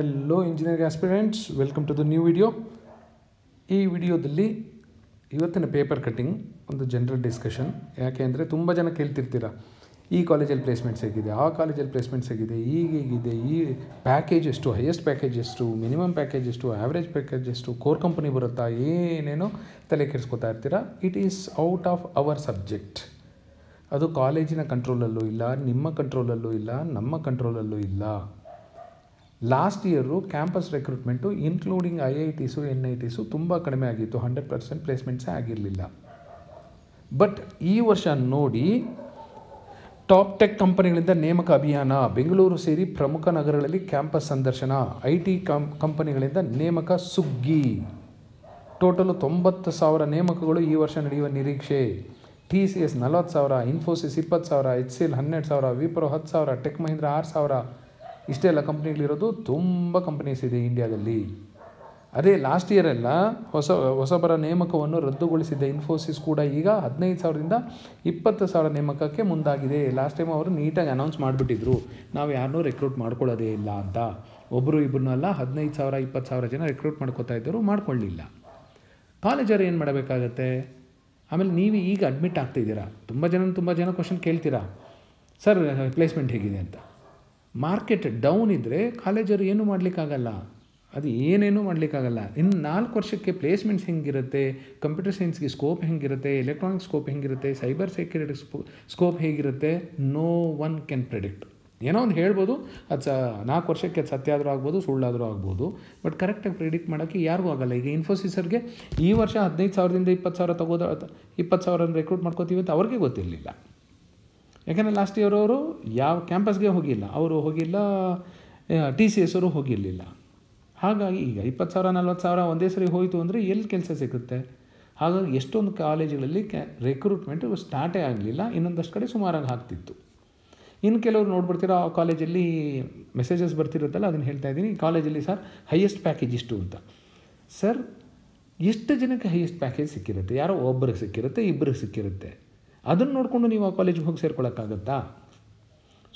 hello engineering aspirants welcome to the new video ಈ ವಿಡಿಯೋದಲ್ಲಿ ಇವತ್ತಿನ ಪೇಪರ್ ಕಟ್ಟಿಂಗ್ ಒಂದು ಜನರಲ್ ಡಿಸ್ಕಷನ್ ಯಾಕೆ ಅಂದರೆ ತುಂಬ ಜನ ಕೇಳ್ತಿರ್ತೀರ ಈ ಕಾಲೇಜಲ್ಲಿ ಪ್ಲೇಸ್ಮೆಂಟ್ಸ್ ಹೇಗಿದೆ ಆ ಕಾಲೇಜಲ್ಲಿ ಪ್ಲೇಸ್ಮೆಂಟ್ಸ್ ಹೇಗಿದೆ ಈಗ ಹೇಗಿದೆ ಈ ಪ್ಯಾಕೇಜ್ ಎಷ್ಟು ಹೈಯೆಸ್ಟ್ ಪ್ಯಾಕೇಜ್ ಎಷ್ಟು ಮಿನಿಮಮ್ ಪ್ಯಾಕೇಜ್ ಎಷ್ಟು ಆ್ಯಾವ್ರೇಜ್ ಪ್ಯಾಕೇಜ್ ಎಷ್ಟು ಕೋರ್ ಕಂಪನಿ ಬರುತ್ತಾ ಏನೇನೋ ತಲೆ ಕೆಡಿಸ್ಕೊತಾ ಇರ್ತೀರ it is out of our subject ಅದು ಕಾಲೇಜಿನ ಕಂಟ್ರೋಲಲ್ಲೂ ಇಲ್ಲ ನಿಮ್ಮ ಕಂಟ್ರೋಲಲ್ಲೂ ಇಲ್ಲ ನಮ್ಮ ಕಂಟ್ರೋಲಲ್ಲೂ ಇಲ್ಲ last year campus recruitment including I I Ts N I Ts ತುಂಬ ಕಡಿಮೆ ಆಗಿತ್ತು ಹಂಡ್ರೆಡ್ ಪರ್ಸೆಂಟ್ ಪ್ಲೇಸ್ಮೆಂಟ್ಸೇ ಆಗಿರಲಿಲ್ಲ ಬಟ್ ಈ ವರ್ಷ ನೋಡಿ ಟಾಪ್ ಟೆಕ್ ಕಂಪನಿಗಳಿಂದ ನೇಮಕ ಅಭಿಯಾನ ಬೆಂಗಳೂರು ಸೇರಿ ಪ್ರಮುಖ ನಗರಗಳಲ್ಲಿ ಕ್ಯಾಂಪಸ್ ಸಂದರ್ಶನ ಐ ಟಿ ಕಂ ಕಂಪನಿಗಳಿಂದ ನೇಮಕ ಸುಗ್ಗಿ ಟೋಟಲು ತೊಂಬತ್ತು ಸಾವಿರ ನೇಮಕಗಳು ಈ ವರ್ಷ ನಡೆಯುವ ನಿರೀಕ್ಷೆ ಟಿ ಸಿ ಎಸ್ ನಲವತ್ತು ಸಾವಿರ ಇನ್ಫೋಸಿಸ್ ಇಪ್ಪತ್ತು ಸಾವಿರ ಎಚ್ ಸಿ ಎಲ್ ಹನ್ನೆರಡು ಸಾವಿರ ವಿಪ್ರೋ ಹತ್ತು ಸಾವಿರ ಟೆಕ್ ಮಹೀಂದ್ರ ಆರು ಸಾವಿರ ಇಷ್ಟೇ ಅಲ್ಲ ಕಂಪ್ನಿಗಳಿರೋದು ತುಂಬ ಕಂಪ್ನೀಸ್ ಇದೆ ಇಂಡಿಯಾದಲ್ಲಿ ಅದೇ ಲಾಸ್ಟ್ ಇಯರೆಲ್ಲ ಹೊಸ ಹೊಸಬರ ನೇಮಕವನ್ನು ರದ್ದುಗೊಳಿಸಿದ್ದ ಇನ್ಫೋಸಿಸ್ ಕೂಡ ಈಗ ಹದಿನೈದು ಸಾವಿರದಿಂದ ಇಪ್ಪತ್ತು ಸಾವಿರ ನೇಮಕಕ್ಕೆ ಮುಂದಾಗಿದೆ ಲಾಸ್ಟ್ ಟೈಮ್ ಅವರು ನೀಟಾಗಿ ಅನೌನ್ಸ್ ಮಾಡಿಬಿಟ್ಟಿದ್ರು ನಾವು ಯಾರನ್ನೂ ರೆಕ್ರೂಟ್ ಮಾಡ್ಕೊಳ್ಳೋದೇ ಇಲ್ಲ ಅಂತ ಒಬ್ಬರು ಇಬ್ಬರನ್ನೆಲ್ಲ ಹದಿನೈದು ಸಾವಿರ ಇಪ್ಪತ್ತು ಸಾವಿರ ಜನ ರೆಕ್ರೂಟ್ ಮಾಡ್ಕೋತಾ ಇದ್ದರು ಮಾಡ್ಕೊಳ್ಳಿಲ್ಲ ಕಾಲೇಜರು ಏನು ಮಾಡಬೇಕಾಗತ್ತೆ ಆಮೇಲೆ ನೀವು ಈಗ ಅಡ್ಮಿಟ್ ಆಗ್ತಾಯಿದ್ದೀರಾ ತುಂಬ ಜನ ತುಂಬ ಜನ ಕ್ವಶನ್ ಕೇಳ್ತೀರಾ ಸರ್ ಪ್ಲೇಸ್ಮೆಂಟ್ ಹೇಗಿದೆ ಅಂತ ಮಾರ್ಕೆಟ್ ಡೌನ್ ಇದ್ದರೆ ಕಾಲೇಜರು ಏನೂ ಮಾಡಲಿಕ್ಕಾಗಲ್ಲ ಅದು ಏನೇನೂ ಮಾಡಲಿಕ್ಕಾಗಲ್ಲ ಇನ್ನು ನಾಲ್ಕು ವರ್ಷಕ್ಕೆ ಪ್ಲೇಸ್ಮೆಂಟ್ಸ್ ಹೆಂಗಿರುತ್ತೆ ಕಂಪ್ಯೂಟರ್ ಸೈನ್ಸ್ಗೆ ಸ್ಕೋಪ್ ಹೆಂಗಿರುತ್ತೆ ಎಲೆಕ್ಟ್ರಾನಿಕ್ ಸ್ಕೋಪ್ ಹೆಂಗಿರುತ್ತೆ ಸೈಬರ್ ಸೆಕ್ಯೂರಿಟಿ ಸ್ಕೋ ಸ್ಕೋಪ್ ಹೇಗಿರುತ್ತೆ ನೋ ಒನ್ ಕ್ಯಾನ್ ಪ್ರೆಡಿಕ್ಟ್ ಏನೋ ಒಂದು ಹೇಳ್ಬೋದು ಅದು ಸ ನಾಲ್ಕು ವರ್ಷಕ್ಕೆ ಅದು ಸತ್ಯ ಆದರೂ ಆಗ್ಬೋದು ಸುಳ್ಳಾದರೂ ಆಗ್ಬೋದು ಬಟ್ ಕರೆಕ್ಟಾಗಿ ಪ್ರಿಡಿಕ್ಟ್ ಮಾಡೋಕ್ಕೆ ಯಾರಿಗೂ ಆಗಲ್ಲ ಈಗ ಇನ್ಫೋಸಿಸರ್ಗೆ ಈ ವರ್ಷ ಹದಿನೈದು ಸಾವಿರದಿಂದ ಇಪ್ಪತ್ತು ಸಾವಿರ ತಗೋದ ಇಪ್ಪತ್ತು ಸಾವಿರ ರೆಕ್ರೂಟ್ ಮಾಡ್ಕೋತೀವಿ ಅಂತ ಅವ್ರಿಗೆ ಗೊತ್ತಿರಲಿಲ್ಲ ಯಾಕೆಂದರೆ ಲಾಸ್ಟ್ ಇಯರ್ ಅವರು ಯಾವ ಕ್ಯಾಂಪಸ್ಗೆ ಹೋಗಿಲ್ಲ ಅವರು ಹೋಗಿಲ್ಲ ಟಿ ಸಿ ಎಸ್ ಅವರು ಹೋಗಿರಲಿಲ್ಲ ಹಾಗಾಗಿ ಈಗ ಇಪ್ಪತ್ತು ಸಾವಿರ ನಲ್ವತ್ತು ಸಾವಿರ ಒಂದೇ ಸರಿ ಹೋಯಿತು ಅಂದರೆ ಎಲ್ಲಿ ಕೆಲಸ ಸಿಗುತ್ತೆ ಹಾಗಾಗಿ ಎಷ್ಟೊಂದು ಕಾಲೇಜುಗಳಲ್ಲಿ ಕ್ಯಾ ರೆಕ್ರೂಟ್ಮೆಂಟು ಸ್ಟಾರ್ಟೇ ಆಗಲಿಲ್ಲ ಇನ್ನೊಂದಷ್ಟು ಕಡೆ ಸುಮಾರಾಗಿ ಆಗ್ತಿತ್ತು ಇನ್ನು ಕೆಲವರು ನೋಡ್ಬಿಡ್ತೀರಾ ಆ ಕಾಲೇಜಲ್ಲಿ ಮೆಸೇಜಸ್ ಬರ್ತಿರುತ್ತಲ್ಲ ಅದನ್ನು ಹೇಳ್ತಾ ಇದ್ದೀನಿ ಕಾಲೇಜಲ್ಲಿ ಸರ್ ಹೈಯೆಸ್ಟ್ ಪ್ಯಾಕೇಜ್ ಇಷ್ಟು ಅಂತ ಸರ್ ಎಷ್ಟು ಜನಕ್ಕೆ ಹೈಯೆಸ್ಟ್ ಪ್ಯಾಕೇಜ್ ಸಿಕ್ಕಿರುತ್ತೆ ಯಾರೋ ಒಬ್ಬರಿಗೆ ಸಿಕ್ಕಿರುತ್ತೆ ಇಬ್ಬರಿಗೆ ಸಿಕ್ಕಿರುತ್ತೆ ಅದನ್ನು ನೋಡಿಕೊಂಡು ನೀವು ಆ ಕಾಲೇಜ್ಗೆ ಹೋಗಿ ಸೇರ್ಕೊಳ್ಳೋಕ್ಕಾಗತ್ತಾ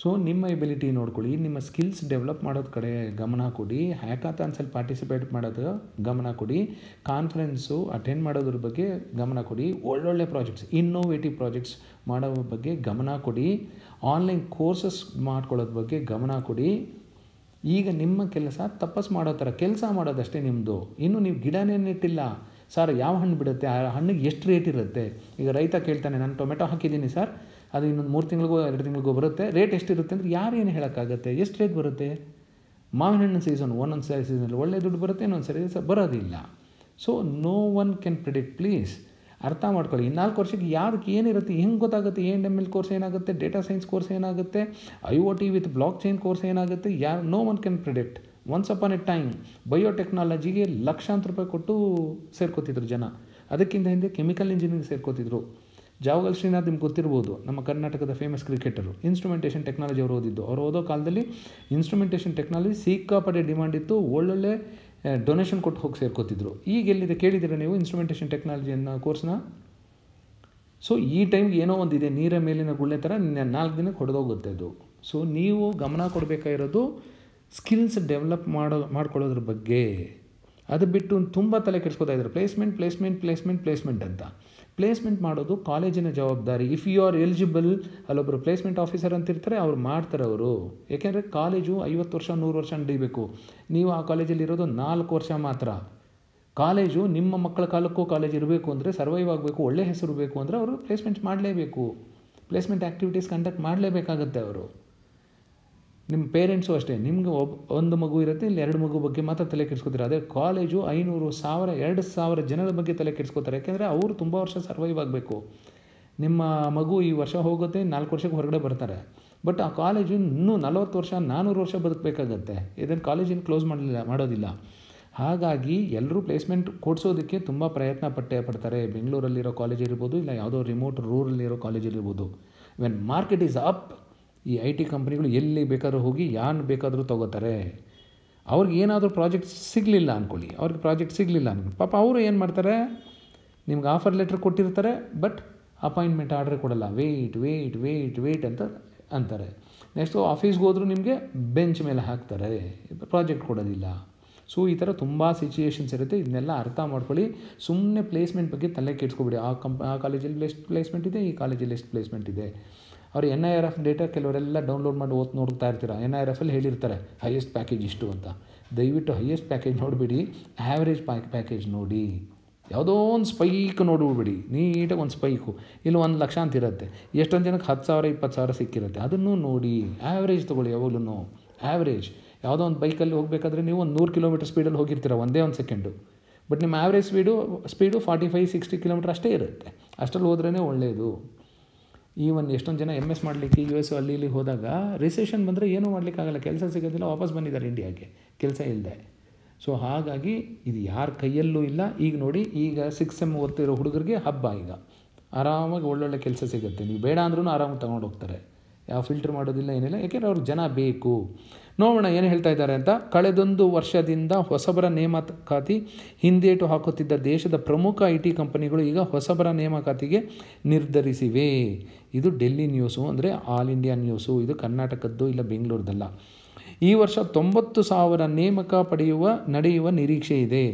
ಸೊ ನಿಮ್ಮ ಎಬಿಲಿಟಿ ನೋಡ್ಕೊಳ್ಳಿ ನಿಮ್ಮ ಸ್ಕಿಲ್ಸ್ ಡೆವಲಪ್ ಮಾಡೋದು ಕಡೆ ಗಮನ ಕೊಡಿ ಹ್ಯಾಕಾಥಾನ್ಸಲ್ಲಿ ಪಾರ್ಟಿಸಿಪೇಟ್ ಮಾಡೋದು ಗಮನ ಕೊಡಿ ಕಾನ್ಫರೆನ್ಸು ಅಟೆಂಡ್ ಮಾಡೋದ್ರ ಬಗ್ಗೆ ಗಮನ ಕೊಡಿ ಒಳ್ಳೊಳ್ಳೆ ಪ್ರಾಜೆಕ್ಟ್ಸ್ ಇನ್ನೋವೇಟಿವ್ ಪ್ರಾಜೆಕ್ಟ್ಸ್ ಮಾಡೋ ಬಗ್ಗೆ ಗಮನ ಕೊಡಿ ಆನ್ಲೈನ್ ಕೋರ್ಸಸ್ ಮಾಡ್ಕೊಳ್ಳೋದ್ರ ಬಗ್ಗೆ ಗಮನ ಕೊಡಿ ಈಗ ನಿಮ್ಮ ಕೆಲಸ ತಪಸ್ ಮಾಡೋ ಥರ ಕೆಲಸ ಮಾಡೋದಷ್ಟೇ ನಿಮ್ಮದು ಇನ್ನು ನೀವು ಗಿಡನೇ ನೆಟ್ಟಿಲ್ಲ ಸರ್ ಯಾವ ಹಣ್ಣು ಬಿಡುತ್ತೆ ಆ ಹಣ್ಣಿಗೆ ಎಷ್ಟು ರೇಟ್ ಇರುತ್ತೆ ಈಗ ರೈತ ಕೇಳ್ತಾನೆ ನಾನು ಟೊಮೆಟೊ ಹಾಕಿದ್ದೀನಿ ಸರ್ ಅದು ಇನ್ನೊಂದು ಮೂರು ತಿಂಗಳಿಗೂ ಎರಡು ತಿಂಗಳಿಗೂ ಬರುತ್ತೆ ರೇಟ್ ಎಷ್ಟಿರುತ್ತೆ ಅಂದರೆ ಯಾರು ಏನು ಹೇಳೋಕ್ಕಾಗುತ್ತೆ ಎಷ್ಟು ರೇಟ್ ಬರುತ್ತೆ ಮಾವಿನ ಹಣ್ಣಿನ ಸೀಸನ್ ಒಂದೊಂದು ಸಾರಿ ಸೀಸನಲ್ಲಿ ಒಳ್ಳೆ ದುಡ್ಡು ಬರುತ್ತೆ ಇನ್ನೊಂದು ಸರಿ ಸಹ ಬರೋದಿಲ್ಲ so no one can predict please ಅರ್ಥ ಮಾಡ್ಕೊಳ್ಳಿ ಈ ನಾಲ್ಕು ವರ್ಷಕ್ಕೆ ಯಾರಿಗೆ ಏನಿರುತ್ತೆ ಹೆಂಗೆ ಗೊತ್ತಾಗುತ್ತೆ ಎನ್ ಎಮ್ ಎಲ್ ಕೋರ್ಸ್ ಏನಾಗುತ್ತೆ ಡೇಟಾ ಸೈನ್ಸ್ ಕೋರ್ಸ್ ಏನಾಗುತ್ತೆ I O T with blockchain course ಏನಾಗುತ್ತೆ ಯಾರು no one can predict once upon a time ಬಯೋಟೆಕ್ನಾಲಜಿಗೆ ಲಕ್ಷಾಂತರ ರೂಪಾಯಿ ಕೊಟ್ಟು ಸೇರ್ಕೋತಿದ್ರು ಜನ ಅದಕ್ಕಿಂತ ಹಿಂದೆ ಕೆಮಿಕಲ್ ಇಂಜಿನಿಯರಿಂಗ್ ಸೇರ್ಕೋತಿದ್ರು ಜಾವಗಲ್ ಶ್ರೀನಾಥ್ ನಿಮ್ಗೆ ಗೊತ್ತಿರ್ಬೋದು ನಮ್ಮ ಕರ್ನಾಟಕದ ಫೇಮಸ್ ಕ್ರಿಕೆಟರು ಇನ್ಸ್ಟ್ರೂಮೆಂಟೇಷನ್ ಟೆಕ್ನಾಲಜಿ ಅವರು ಓದಿದ್ದು ಅವ್ರು ಓದೋ ಕಾಲದಲ್ಲಿ ಇನ್ಸ್ಟ್ರೂಮೆಂಟೇಷನ್ ಟೆಕ್ನಾಲಜಿ ಸಿಕ್ಕಾಪಡೆ ಡಿಮ್ಯಾಂಡ್ ಇತ್ತು ಒಳ್ಳೊಳ್ಳೆ ಡೊನೇಷನ್ ಕೊಟ್ಟು ಹೋಗಿ ಸೇರ್ಕೋತಿದ್ರು ಈಗ ಎಲ್ಲಿದೆ ಕೇಳಿದಿರ ನೀವು ಇನ್ಸ್ಟ್ರೂಮೆಂಟೇಷನ್ ಟೆಕ್ನಾಲಜಿ ಅನ್ನೋ ಕೋರ್ಸ್ನ ಸೊ ಈ ಟೈಮ್ಗೆ ಏನೋ ಒಂದಿದೆ ನೀರ ಮೇಲಿನ ಗುಳ್ಳೆ ಥರ ನಾಲ್ಕು ದಿನಕ್ಕೆ ಹೊಡೆದೋಗುತ್ತೆ ಅದು ಸೊ ನೀವು ಗಮನ ಕೊಡಬೇಕಾಗಿರೋದು ಸ್ಕಿಲ್ಸ್ ಡೆವಲಪ್ ಮಾಡೋ ಮಾಡ್ಕೊಳ್ಳೋದ್ರ ಬಗ್ಗೆ ಅದು ಬಿಟ್ಟು ತುಂಬ ತಲೆ ಕೆಡಿಸ್ಕೊತಾ ಇದ್ದಾರೆ ಪ್ಲೇಸ್ಮೆಂಟ್ ಪ್ಲೇಸ್ಮೆಂಟ್ ಪ್ಲೇಸ್ಮೆಂಟ್ ಪ್ಲೇಸ್ಮೆಂಟ್ ಅಂತ ಪ್ಲೇಸ್ಮೆಂಟ್ ಮಾಡೋದು ಕಾಲೇಜಿನ ಜವಾಬ್ದಾರಿ ಇಫ್ ಯು ಆರ್ ಎಲಿಜಿಬಲ್ ಅಲ್ಲೊಬ್ಬರು ಪ್ಲೇಸ್ಮೆಂಟ್ ಆಫೀಸರ್ ಅಂತಿರ್ತಾರೆ ಅವ್ರು ಮಾಡ್ತಾರೆ ಅವರು ಏಕೆಂದರೆ ಕಾಲೇಜು ಐವತ್ತು ವರ್ಷ ನೂರು ವರ್ಷ ನಡೀಬೇಕು ನೀವು ಆ ಕಾಲೇಜಲ್ಲಿ ಇರೋದು ನಾಲ್ಕು ವರ್ಷ ಮಾತ್ರ ಕಾಲೇಜು ನಿಮ್ಮ ಮಕ್ಕಳ ಕಾಲಕ್ಕೂ ಕಾಲೇಜ್ ಇರಬೇಕು ಅಂದರೆ ಸರ್ವೈವ್ ಆಗಬೇಕು ಒಳ್ಳೆ ಹೆಸರು ಬೇಕು ಅಂದರೆ ಅವರು ಪ್ಲೇಸ್ಮೆಂಟ್ ಮಾಡಲೇಬೇಕು ಪ್ಲೇಸ್ಮೆಂಟ್ ಆ್ಯಕ್ಟಿವಿಟೀಸ್ ಕಂಡಕ್ಟ್ ಮಾಡಲೇಬೇಕಾಗತ್ತೆ ಅವರು ನಿಮ್ಮ ಪೇರೆಂಟ್ಸು ಅಷ್ಟೇ ನಿಮ್ಗೆ ಒಬ್ಬ ಒಂದು ಮಗು ಇರುತ್ತೆ ಇಲ್ಲಿ ಎರಡು ಮಗು ಬಗ್ಗೆ ಮಾತ್ರ ತಲೆ ಕೆಡ್ಸ್ಕೊತಾರೆ ಅದೇ ಕಾಲೇಜು ಐನೂರು ಸಾವಿರ ಎರಡು ಸಾವಿರ ಜನರ ಬಗ್ಗೆ ತಲೆ ಕೆಡಿಸ್ಕೋತಾರೆ ಯಾಕೆಂದರೆ ಅವರು ತುಂಬ ವರ್ಷ ಸರ್ವೈವ್ ಆಗಬೇಕು ನಿಮ್ಮ ಮಗು ಈ ವರ್ಷ ಹೋಗುತ್ತೆ ನಾಲ್ಕು ವರ್ಷಕ್ಕೆ ಹೊರಗಡೆ ಬರ್ತಾರೆ ಬಟ್ ಆ ಕಾಲೇಜು ಇನ್ನೂ ನಲವತ್ತು ವರ್ಷ ನಾನ್ನೂರು ವರ್ಷ ಬದುಕಬೇಕಾಗತ್ತೆ ಇದನ್ನು ಕಾಲೇಜಿನ ಕ್ಲೋಸ್ ಮಾಡಲಿಲ್ಲ ಮಾಡೋದಿಲ್ಲ ಹಾಗಾಗಿ ಎಲ್ಲರೂ ಪ್ಲೇಸ್ಮೆಂಟ್ ಕೊಡಿಸೋದಕ್ಕೆ ತುಂಬ ಪ್ರಯತ್ನ ಪಟ್ಟೆ ಪಡ್ತಾರೆ ಬೆಂಗಳೂರಲ್ಲಿರೋ ಕಾಲೇಜ್ ಇರ್ಬೋದು ಇಲ್ಲ ಯಾವುದೋ ರಿಮೋಟ್ ರೂರಲ್ಲಿರೋ ಕಾಲೇಜ್ ಇರ್ಬೋದು ವೆನ್ ಮಾರ್ಕೆಟ್ ಈಸ್ ಅಪ್ ಈ ಐ ಟಿ ಕಂಪ್ನಿಗಳು ಎಲ್ಲಿ ಬೇಕಾದರೂ ಹೋಗಿ ಯಾರು ಬೇಕಾದರೂ ತೊಗೋತಾರೆ ಅವ್ರಿಗೆ ಏನಾದರೂ ಪ್ರಾಜೆಕ್ಟ್ ಸಿಗಲಿಲ್ಲ ಅಂದ್ಕೊಳ್ಳಿ ಅವ್ರಿಗೆ ಪ್ರಾಜೆಕ್ಟ್ ಸಿಗಲಿಲ್ಲ ಅಂದ್ಕೊಳ್ಳಿ ಪಾಪ ಅವರು ಏನು ಮಾಡ್ತಾರೆ ನಿಮ್ಗೆ ಆಫರ್ ಲೆಟ್ರ್ ಕೊಟ್ಟಿರ್ತಾರೆ ಬಟ್ ಅಪಾಯಿಂಟ್ಮೆಂಟ್ ಆರ್ಡ್ರ್ ಕೊಡಲ್ಲ ವೆಯ್ಟ್ ವೆಯ್ಟ್ ವೆಯ್ಟ್ ವೆಯ್ಟ್ ಅಂತ ಅಂತಾರೆ ನೆಕ್ಸ್ಟು ಆಫೀಸ್ಗೆ ಹೋದರೂ ನಿಮಗೆ ಬೆಂಚ್ ಮೇಲೆ ಹಾಕ್ತಾರೆ ಪ್ರಾಜೆಕ್ಟ್ ಕೊಡೋದಿಲ್ಲ ಸೊ ಈ ಥರ ತುಂಬ ಸಿಚುಯೇಷನ್ಸ್ ಇರುತ್ತೆ ಇದನ್ನೆಲ್ಲ ಅರ್ಥ ಮಾಡ್ಕೊಳ್ಳಿ ಸುಮ್ಮನೆ ಪ್ಲೇಸ್ಮೆಂಟ್ ಬಗ್ಗೆ ತಲೆ ಕೆಡ್ಸ್ಕೊಬಿಡಿ ಆ ಕಂಪ್ ಆ ಕಾಲೇಜಲ್ಲಿ ಎಷ್ಟು ಪ್ಲೇಸ್ಮೆಂಟ್ ಇದೆ ಈ ಕಾಲೇಜಲ್ಲಿ ಎಷ್ಟು ಪ್ಲೇಸ್ಮೆಂಟ್ ಇದೆ ಅವ್ರು N I R F data ಕೆಲವರೆಲ್ಲ ಡೌನ್ಲೋಡ್ ಮಾಡಿ ಓದ್ ನೋಡ್ತಾ ಇರ್ತೀರ ಎನ್ ಐ ಆರ್ ಎಫಲ್ಲಿ ಹೇಳಿರ್ತಾರೆ ಹೈಯೆಸ್ಟ್ ಪ್ಯಾಕೇಜ್ ಇಷ್ಟು ಅಂತ ದಯವಿಟ್ಟು ಹೈಯೆಸ್ಟ್ ಪ್ಯಾಕೇಜ್ ನೋಡಿಬಿಡಿ ಆ್ಯಾವ್ರೇಜ್ ಪ್ಯಾಕ್ ಪ್ಯಾಕೇಜ್ ನೋಡಿ ಯಾವುದೋ ಒಂದು ಸ್ಪೈಕ್ ನೋಡಿಬಿಡಿ ನೀಟಾಗಿ ಒಂದು ಸ್ಪೈಕು ಇಲ್ಲಿ ಒಂದು ಲಕ್ಷ ಅಂತ ಇರುತ್ತೆ ಎಷ್ಟೊಂದು ಜನಕ್ಕೆ ಹತ್ತು ಸಾವಿರ ಇಪ್ಪತ್ತು ಸಾವಿರ ಸಿಕ್ಕಿರುತ್ತೆ ಅದನ್ನು ನೋಡಿ ಆ್ಯಾವ್ರೇಜ್ ತೊಗೊಳ್ಳಿ ಯಾವಾಗಲೂ ಆ್ಯಾವ್ರೇಜ್ ಯಾವುದೋ ಒಂದು ಬೈಕಲ್ಲಿ ಹೋಗಬೇಕಾದ್ರೆ ನೀವು ಒಂದು ನೂರು ಕಿಲೋಮೀಟರ್ ಸ್ಪೀಡಲ್ಲಿ ಹೋಗಿರ್ತೀರ ಒಂದೇ ಒಂದು ಸೆಕೆಂಡು ಬಟ್ ನಿಮ್ಮ average speed speed forty five sixty kilometre ಅಷ್ಟೇ ಇರುತ್ತೆ ಅಷ್ಟರಲ್ಲಿ ಹೋದ್ರೇ ಒಳ್ಳೆಯದು ಈ ಒಂದು ಎಷ್ಟೊಂದು ಜನ ಎಮ್ ಎಸ್ ಮಾಡಲಿಕ್ಕೆ ಯು ಎಸ್ ಅಲ್ಲಿ ಇಲ್ಲಿ ಹೋದಾಗ ರಿಸೆಷನ್ ಬಂದರೆ ಏನೂ ಮಾಡಲಿಕ್ಕಾಗಲ್ಲ ಕೆಲಸ ಸಿಗೋದಿಲ್ಲ ವಾಪಸ್ ಬಂದಿದ್ದಾರೆ ಇಂಡಿಯಾಗೆ ಕೆಲಸ ಇಲ್ಲದೆ ಸೊ ಹಾಗಾಗಿ ಇದು ಯಾರ ಕೈಯಲ್ಲೂ ಇಲ್ಲ ಈಗ ನೋಡಿ ಈಗ ಸಿಕ್ಸ್ ಎಮ್ ಓದ್ತಿರೋ ಹುಡುಗರಿಗೆ ಹಬ್ಬ ಈಗ ಆರಾಮಾಗಿ ಒಳ್ಳೊಳ್ಳೆ ಕೆಲಸ ಸಿಗುತ್ತೆ ನೀವು ಬೇಡ ಅಂದ್ರೂ ಆರಾಮಾಗಿ ತೊಗೊಂಡು ಹೋಗ್ತಾರೆ ಯಾವ ಫಿಲ್ಟರ್ ಮಾಡೋದಿಲ್ಲ ಏನಿಲ್ಲ ಯಾಕೆಂದರೆ ಅವ್ರಿಗೆ ಜನ ಬೇಕು ನೋಡೋಣ ಏನು ಹೇಳ್ತಾ ಇದ್ದಾರೆ ಅಂತ ಕಳೆದೊಂದು ವರ್ಷದಿಂದ ಹೊಸಬರ ನೇಮಕಾತಿ ಹಿಂದೇಟು ಹಾಕುತ್ತಿದ್ದ ದೇಶದ ಪ್ರಮುಖ ಐ ಟಿ ಕಂಪನಿಗಳು ಈಗ ಹೊಸಬರ ನೇಮಕಾತಿಗೆ ನಿರ್ಧರಿಸಿವೆ ಇದು ಡೆಲ್ಲಿ ನ್ಯೂಸು ಅಂದರೆ ಆಲ್ ಇಂಡಿಯಾ ನ್ಯೂಸು ಇದು ಕರ್ನಾಟಕದ್ದು ಇಲ್ಲ ಬೆಂಗಳೂರದಲ್ಲ ಈ ವರ್ಷ ತೊಂಬತ್ತು ಸಾವಿರ ನೇಮಕ ಪಡೆಯುವ ನಡೆಯುವ ನಿರೀಕ್ಷೆ ಇದೆ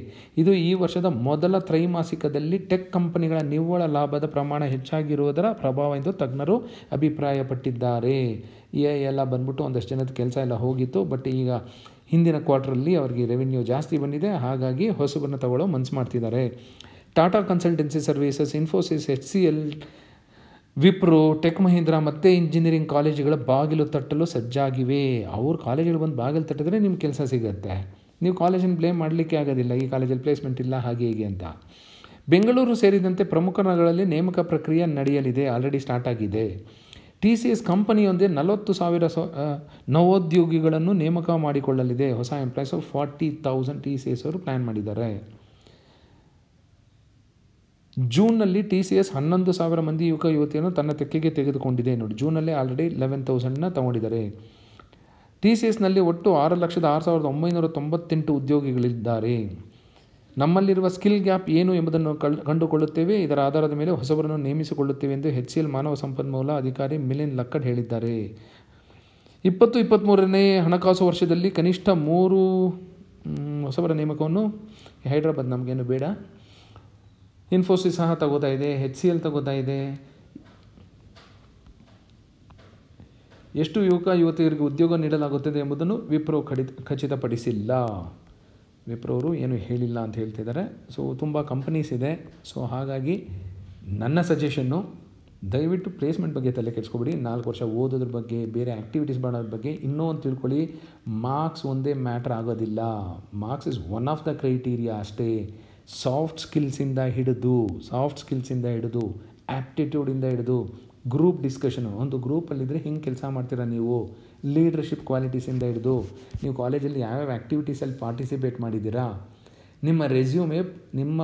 ಇದು ಈ ವರ್ಷದ ಮೊದಲ ತ್ರೈಮಾಸಿಕದಲ್ಲಿ ಟೆಕ್ ಕಂಪನಿಗಳ ನಿವ್ವಳ ಲಾಭದ ಪ್ರಮಾಣ ಹೆಚ್ಚಾಗಿರುವುದರ ಪ್ರಭಾವ ಎಂದು ತಜ್ಞರು ಅಭಿಪ್ರಾಯಪಟ್ಟಿದ್ದಾರೆ ಎಲ್ಲ ಬಂದ್ಬಿಟ್ಟು ಒಂದಷ್ಟು ಜನದ ಕೆಲಸ ಎಲ್ಲ ಹೋಗಿತ್ತು ಬಟ್ ಈಗ ಹಿಂದಿನ ಕ್ವಾರ್ಟರಲ್ಲಿ ಅವರಿಗೆ ರೆವಿನ್ಯೂ ಜಾಸ್ತಿ ಬಂದಿದೆ ಹಾಗಾಗಿ ಹೊಸಬನ್ನು ತಗೊಳ್ಳೋ ಮನ್ಸು ಮಾಡ್ತಿದ್ದಾರೆ Tata Consultancy Services Infosys H C L Wipro Tech Mahindra ಮತ್ತು ಇಂಜಿನಿಯರಿಂಗ್ ಕಾಲೇಜುಗಳ ಬಾಗಿಲು ತಟ್ಟಲು ಸಜ್ಜಾಗಿವೆ ಅವ್ರ ಕಾಲೇಜುಗಳು ಬಂದು ಬಾಗಿಲು ತಟ್ಟಿದ್ರೆ ನಿಮ್ಗೆ ಕೆಲಸ ಸಿಗುತ್ತೆ ನೀವು ಕಾಲೇಜನ್ನು ಬ್ಲೇಮ್ ಮಾಡಲಿಕ್ಕೆ ಆಗೋದಿಲ್ಲ ಈ ಕಾಲೇಜಲ್ಲಿ ಪ್ಲೇಸ್ಮೆಂಟ್ ಇಲ್ಲ ಹಾಗೆ ಹೀಗೆ ಅಂತ ಬೆಂಗಳೂರು ಸೇರಿದಂತೆ ಪ್ರಮುಖ ನಗರಗಳಲ್ಲಿ ನೇಮಕ ಪ್ರಕ್ರಿಯೆ ನಡೆಯಲಿದೆ ಆಲ್ರೆಡಿ ಸ್ಟಾರ್ಟ್ ಆಗಿದೆ ಟಿ ಸಿ ಎಸ್ ಕಂಪನಿಯೊಂದೇ ನಲವತ್ತು ಸಾವಿರ ಸೊ ನವೋದ್ಯೋಗಿಗಳನ್ನು ನೇಮಕ ಮಾಡಿಕೊಳ್ಳಲಿದೆ ಹೊಸ employees forty thousand T C S ಅವರು ಪ್ಲ್ಯಾನ್ ಮಾಡಿದ್ದಾರೆ ಜೂನ್ನಲ್ಲಿ ಟಿ ಸಿ ಎಸ್ ಹನ್ನೊಂದು ಸಾವಿರ ಮಂದಿ ಯುವಕ ಯುವತಿಯನ್ನು ತನ್ನ ತೆಕ್ಕೆಗೆ ತೆಗೆದುಕೊಂಡಿದೆ ನೋಡಿ ಜೂನಲ್ಲಿ ಆಲ್ರೆಡಿ ಲೆವೆನ್ ತೌಸಂಡ್ನ ತಗೊಂಡಿದ್ದಾರೆ ಟಿ ಸಿ ಎಸ್ನಲ್ಲಿ ಒಟ್ಟು ಆರು ಲಕ್ಷದ ಆರು ಸಾವಿರದ ಒಂಬೈನೂರ ತೊಂಬತ್ತೆಂಟು ಉದ್ಯೋಗಿಗಳಿದ್ದಾರೆ ನಮ್ಮಲ್ಲಿರುವ ಸ್ಕಿಲ್ ಗ್ಯಾಪ್ ಏನು ಎಂಬುದನ್ನು ಕಂಡುಕೊಳ್ಳುತ್ತೇವೆ ಇದರ ಆಧಾರದ ಮೇಲೆ ಹೊಸಬರನ್ನು ನೇಮಿಸಿಕೊಳ್ಳುತ್ತೇವೆ ಎಂದು ಎಚ್ ಸಿ ಎಲ್ ಮಾನವ ಸಂಪನ್ಮೂಲ ಅಧಿಕಾರಿ ಮಿಲಿನ್ ಲಕ್ಕಡ್ ಹೇಳಿದ್ದಾರೆ ಇಪ್ಪತ್ತು ಇಪ್ಪತ್ತ್ಮೂರನೇ ಹಣಕಾಸು ವರ್ಷದಲ್ಲಿ ಕನಿಷ್ಠ ಮೂರು ಹೊಸಬರ ನೇಮಕವನ್ನು ಹೈದರಾಬಾದ್ ನಮಗೇನು ಬೇಡ ಇನ್ಫೋಸಿಸ್ ಸಹ ತಗೋತಾ ಇದೆ ಹೆಚ್ ಸಿ ಎಲ್ ತಗೋತಾ ಇದೆ ಎಷ್ಟು ಯುವಕ ಯುವತಿಯರಿಗೆ ಉದ್ಯೋಗ ನೀಡಲಾಗುತ್ತದೆ ಎಂಬುದನ್ನು ವಿಪ್ರೋ ಖಡಿತ ಖಚಿತಪಡಿಸಿಲ್ಲ ಅವರು ಏನು ಹೇಳಿಲ್ಲ ಅಂತ ಹೇಳ್ತಿದ್ದಾರೆ ಸೊ ತುಂಬ ಕಂಪನೀಸ್ ಇದೆ ಸೊ ಹಾಗಾಗಿ ನನ್ನ ಸಜೆಷನ್ನು ದಯವಿಟ್ಟು ಪ್ಲೇಸ್ಮೆಂಟ್ ಬಗ್ಗೆ ತಲೆ ಕೆಡಿಸ್ಕೊಬಿಡಿ ನಾಲ್ಕು ವರ್ಷ ಓದೋದ್ರ ಬಗ್ಗೆ ಬೇರೆ ಆ್ಯಕ್ಟಿವಿಟೀಸ್ ಮಾಡೋದ್ರ ಬಗ್ಗೆ ಇನ್ನೂ ಒಂದು ತಿಳ್ಕೊಳ್ಳಿ ಮಾರ್ಕ್ಸ್ ಒಂದೇ ಮ್ಯಾಟ್ರ್ ಆಗೋದಿಲ್ಲ marks is one of the criteria ಅಷ್ಟೇ ಸಾಫ್ಟ್ ಸ್ಕಿಲ್ಸಿಂದ ಹಿಡಿದು ಸಾಫ್ಟ್ ಸ್ಕಿಲ್ಸಿಂದ ಹಿಡಿದು ಆ್ಯಪ್ಟಿಟ್ಯೂಡಿಂದ ಹಿಡಿದು ಗ್ರೂಪ್ ಡಿಸ್ಕಷನು ಒಂದು ಗ್ರೂಪಲ್ಲಿದ್ದರೆ ಹಿಂಗೆ ಕೆಲಸ ಮಾಡ್ತೀರಾ ನೀವು ಲೀಡರ್ಶಿಪ್ ಕ್ವಾಲಿಟೀಸಿಂದ ಹಿಡಿದು ನೀವು ಕಾಲೇಜಲ್ಲಿ ಯಾವ್ಯಾವ ಆ್ಯಕ್ಟಿವಿಟೀಸಲ್ಲಿ ಪಾರ್ಟಿಸಿಪೇಟ್ ಮಾಡಿದ್ದೀರಾ ನಿಮ್ಮ ರೆಸ್ಯೂಮೆ ನಿಮ್ಮ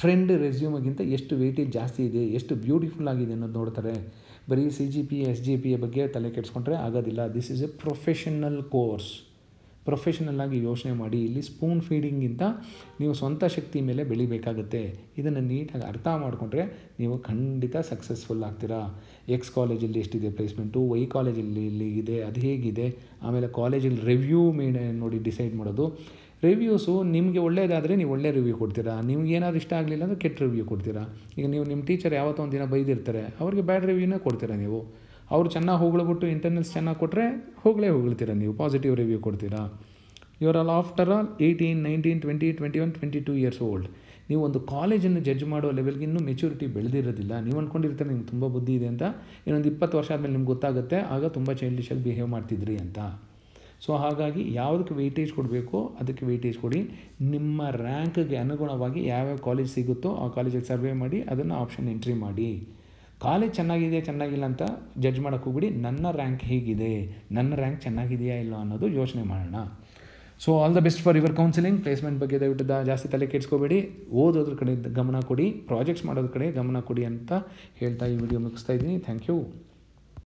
ಫ್ರೆಂಡ್ ರೆಸ್ಯೂಮ್ಗಿಂತ ಎಷ್ಟು ವೆಯ್ಟೇಜ್ ಜಾಸ್ತಿ ಇದೆ ಎಷ್ಟು ಬ್ಯೂಟಿಫುಲ್ ಆಗಿದೆ ಅನ್ನೋದು ನೋಡ್ತಾರೆ ಬರೀ C G P S G P ಬಗ್ಗೆ ತಲೆ ಕೆಡಿಸ್ಕೊಂಡ್ರೆ ಆಗೋದಿಲ್ಲ this is a professional course ಪ್ರೊಫೆಷನಲ್ಲಾಗಿ ಯೋಚನೆ ಮಾಡಿ ಇಲ್ಲಿ ಸ್ಪೂನ್ ಫೀಡಿಂಗಿಂತ ನೀವು ಸ್ವಂತ ಶಕ್ತಿ ಮೇಲೆ ಬೆಳಿಬೇಕಾಗುತ್ತೆ ಇದನ್ನು ನೀಟಾಗಿ ಅರ್ಥ ಮಾಡಿಕೊಂಡ್ರೆ ನೀವು ಖಂಡಿತ ಸಕ್ಸಸ್ಫುಲ್ ಆಗ್ತೀರಾ ಎಕ್ಸ್ ಕಾಲೇಜಲ್ಲಿ ಎಷ್ಟಿದೆ ಪ್ಲೇಸ್ಮೆಂಟು ವೈ ಕಾಲೇಜಲ್ಲಿ ಇಲ್ಲಿ ಇದೆ ಅದು ಹೇಗಿದೆ ಆಮೇಲೆ ಕಾಲೇಜಲ್ಲಿ ರಿವ್ಯೂ ಮೇಲೆ ನೋಡಿ ಡಿಸೈಡ್ ಮಾಡೋದು ರಿವ್ಯೂಸು ನಿಮಗೆ ಒಳ್ಳೆಯದಾದರೆ ನೀವು ಒಳ್ಳೆ ರಿವ್ಯೂ ಕೊಡ್ತೀರಾ ನಿಮ್ಗೆ ಏನಾದ್ರು ಇಷ್ಟ ಆಗಲಿಲ್ಲ ಅಂದರೆ ಕೆಟ್ಟ ರಿವ್ಯೂ ಕೊಡ್ತೀರಾ ಈಗ ನೀವು ನಿಮ್ಮ ಟೀಚರ್ ಯಾವತ್ತೊಂದು ಒಂದು ದಿನ ಬೈದಿರ್ತಾರೆ ಅವ್ರಿಗೆ ಬ್ಯಾಡ್ ರಿವ್ಯೂನೇ ಕೊಡ್ತೀರಾ ನೀವು ಅವ್ರು ಚೆನ್ನಾಗಿ ಹೋಗ್ಬಿಟ್ಟು ಇಂಟರ್ನಲ್ಸ್ ಚೆನ್ನಾಗಿ ಕೊಟ್ಟರೆ ಹೋಗಲೇ ಹೋಗ್ತೀರಾ ನೀವು ಪಾಸಿಟಿವ್ ರಿವ್ಯೂ ಕೊಡ್ತೀರಾ ಇವರ್ all after all eighteen nineteen twenty twenty one twenty two years old ನೀವು ಒಂದು ಕಾಲೇಜನ್ನು ಜಡ್ಜ್ ಮಾಡೋ ಲೆವೆಲ್ಗೆ ಇನ್ನೂ ಮೆಚುರಿಟಿ ಬೆಳೆದಿರೋದಿಲ್ಲ ನೀವು ಅಂದ್ಕೊಂಡಿರ್ತಾರೆ ನಿಮ್ಗೆ ತುಂಬ ಬುದ್ಧಿ ಇದೆ ಅಂತ ಇನ್ನೊಂದು ಇಪ್ಪತ್ತು ವರ್ಷ ಆದಮೇಲೆ ನಿಮ್ಗೆ ಗೊತ್ತಾಗುತ್ತೆ ಆಗ ತುಂಬ ಚೈಲ್ಡಿಶಲ್ಲಿ ಬಿಹೇವ್ ಮಾಡ್ತಿದ್ರಿ ಅಂತ ಸೊ ಹಾಗಾಗಿ ಯಾವುದಕ್ಕೆ ವೆಯ್ಟೇಜ್ ಕೊಡಬೇಕು ಅದಕ್ಕೆ ವೆಯ್ಟೇಜ್ ಕೊಡಿ ನಿಮ್ಮ ರ್ಯಾಂಕ್ಗೆ ಅನುಗುಣವಾಗಿ ಯಾವ್ಯಾವ ಕಾಲೇಜ್ ಸಿಗುತ್ತೋ ಆ ಕಾಲೇಜಿಗೆ ಸರ್ವೆ ಮಾಡಿ ಅದನ್ನು ಆಪ್ಷನ್ ಎಂಟ್ರಿ ಮಾಡಿ ಕಾಲೇಜ್ ಚೆನ್ನಾಗಿದೆ ಚೆನ್ನಾಗಿಲ್ಲ ಅಂತ ಜಡ್ಜ್ ಮಾಡೋಕ್ಕೆ ಹೋಗ್ಬಿಡಿ ನನ್ನ ರ್ಯಾಂಕ್ ಹೇಗಿದೆ ನನ್ನ ರ್ಯಾಂಕ್ ಚೆನ್ನಾಗಿದೆಯಾ ಇಲ್ಲ ಅನ್ನೋದು ಯೋಚನೆ ಮಾಡೋಣ so all the best for your counselling placement ಬಗ್ಗೆ ದಯವಿಟ್ಟು ಜಾಸ್ತಿ ತಲೆ ಕೆಡಿಸ್ಕೋಬೇಡಿ ಓದೋದ್ರ ಕಡೆ ಗಮನ ಕೊಡಿ ಪ್ರಾಜೆಕ್ಟ್ಸ್ ಮಾಡೋದ್ರ ಕಡೆ ಗಮನ ಕೊಡಿ ಅಂತ ಹೇಳ್ತಾ ಈ ವಿಡಿಯೋ ಮುಗಿಸ್ತಾ ಇದ್ದೀನಿ ಥ್ಯಾಂಕ್ ಯು